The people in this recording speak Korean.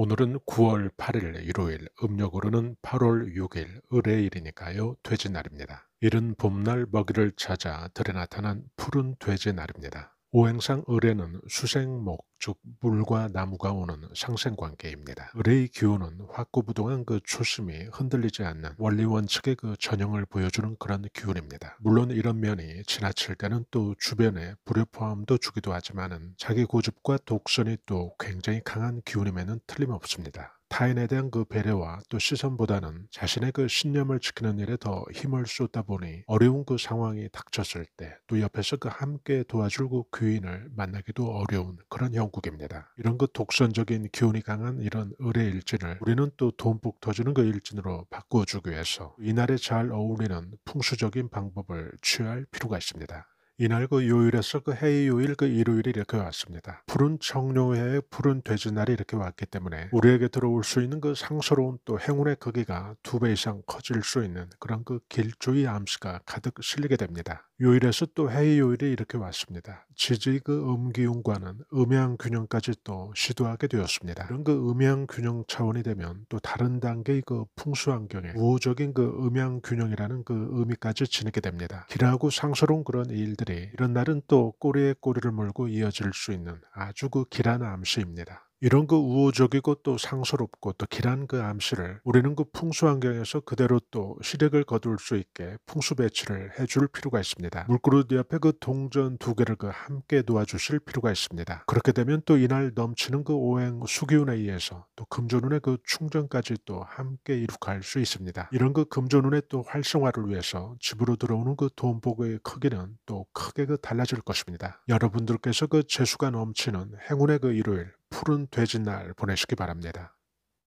오늘은 9월 8일 일요일, 음력으로는 8월 6일, 의뢰일이니까요. 돼지날입니다. 이른 봄날 먹이를 찾아 들에 나타난 푸른 돼지날입니다. 오행상 을에는 수생, 목, 즉 물과 나무가 오는 상생관계입니다. 을의 기운은 확고부동한 그 초심이 흔들리지 않는 원리원칙의 그 전형을 보여주는 그런 기운입니다. 물론 이런 면이 지나칠 때는 또 주변에 불협화음도 주기도 하지만은 자기 고집과 독선이 또 굉장히 강한 기운임에는 틀림없습니다. 타인에 대한 그 배려와 또 시선보다는 자신의 그 신념을 지키는 일에 더 힘을 쏟다 보니 어려운 그 상황이 닥쳤을 때 또 옆에서 그 함께 도와줄 그 귀인을 만나기도 어려운 그런 형국입니다. 이런 그 독선적인 기운이 강한 이런 의뢰 일진을 우리는 또 돈북 터지는 그 일진으로 바꾸어주기 위해서 이날에 잘 어울리는 풍수적인 방법을 취할 필요가 있습니다. 이날 그 요일에서 그 해의 요일 그 일요일이 이렇게 왔습니다. 푸른 청룡회의 푸른 돼지날이 이렇게 왔기 때문에 우리에게 들어올 수 있는 그 상서로운 또 행운의 크기가 두 배 이상 커질 수 있는 그런 그 길조의 암시가 가득 실리게 됩니다. 요일에서 또 해외 요일이 이렇게 왔습니다. 지지그 음기운과는 음양 균형까지 또 시도하게 되었습니다. 그런그 음양 균형 차원이 되면 또 다른 단계의 그 풍수환경에 우호적인 그 음양 균형이라는 그 의미까지 지니게 됩니다. 길하고 상서로운 그런 일들이 이런 날은 또 꼬리에 꼬리를 물고 이어질 수 있는 아주 그 길한 암시입니다. 이런 그 우호적이고 또 상서롭고 또 길한 그 암시를 우리는 그 풍수 환경에서 그대로 또 실익을 거둘 수 있게 풍수 배치를 해줄 필요가 있습니다. 물그릇 옆에 그 동전 두 개를 그 함께 놓아주실 필요가 있습니다. 그렇게 되면 또 이날 넘치는 그 오행 수기운에 의해서 또금전운의그 충전까지 또 함께 이룩할 수 있습니다. 이런 그금전운의또 활성화를 위해서 집으로 들어오는 그 돈복의 크기는 또 크게 그 달라질 것입니다. 여러분들께서 그 재수가 넘치는 행운의 그 일요일 푸른 돼지날 보내시기 바랍니다.